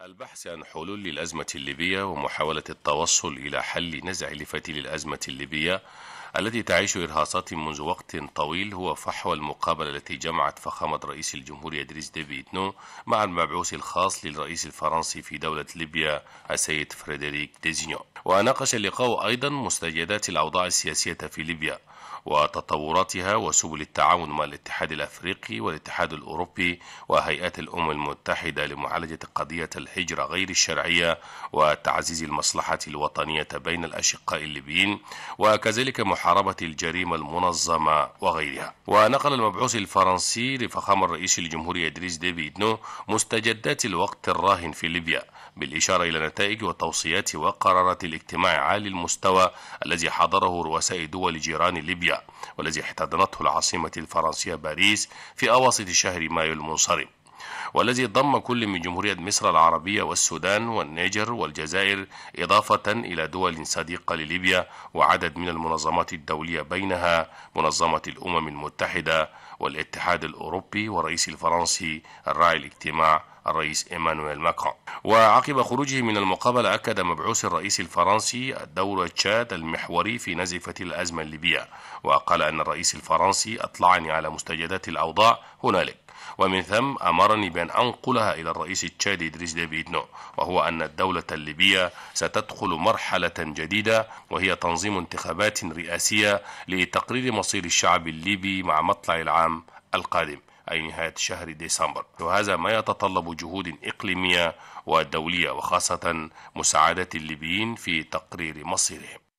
البحث عن حلول للأزمة الليبية ومحاولة التوصل إلى حل نزع لفتيل الأزمة الليبية التي تعيش إرهاصات منذ وقت طويل هو فحوى المقابلة التي جمعت فخامة رئيس الجمهورية إدريس ديفي إتنو مع المبعوث الخاص للرئيس الفرنسي في دولة ليبيا السيد فريدريك ديزينيو وناقش اللقاء أيضا مستجدات الأوضاع السياسية في ليبيا وتطوراتها وسبل التعاون مع الاتحاد الافريقي والاتحاد الاوروبي وهيئات الامم المتحده لمعالجه قضيه الهجره غير الشرعيه وتعزيز المصلحه الوطنيه بين الاشقاء الليبيين وكذلك محاربه الجريمه المنظمه وغيرها. ونقل المبعوث الفرنسي لفخامه الرئيس الجمهوريه ادريس ديفيدنو مستجدات الوقت الراهن في ليبيا بالإشارة إلى نتائج والتوصيات وقرارات الاجتماع عالي المستوى الذي حضره رؤساء دول جيران ليبيا والذي احتضنته العاصمة الفرنسية باريس في أواسط شهر مايو المنصرم والذي ضم كل من جمهورية مصر العربية والسودان والنيجر والجزائر إضافة إلى دول صديقة لليبيا وعدد من المنظمات الدولية بينها منظمة الأمم المتحدة والاتحاد الأوروبي والرئيس الفرنسي الراعي الاجتماع الرئيس إيمانويل ماكرون وعقب خروجه من المقابلة أكد مبعوث الرئيس الفرنسي دور تشاد المحوري في نزفة الأزمة الليبية وقال أن الرئيس الفرنسي أطلعني على مستجدات الأوضاع هنالك ومن ثم أمرني بأن أنقلها إلى الرئيس التشادي إدريس ديفيد نو وهو أن الدولة الليبية ستدخل مرحلة جديدة وهي تنظيم انتخابات رئاسية لتقرير مصير الشعب الليبي مع مطلع العام القادم أي نهاية شهر ديسمبر وهذا ما يتطلب جهود إقليمية ودولية وخاصة مساعدة الليبيين في تقرير مصيرهم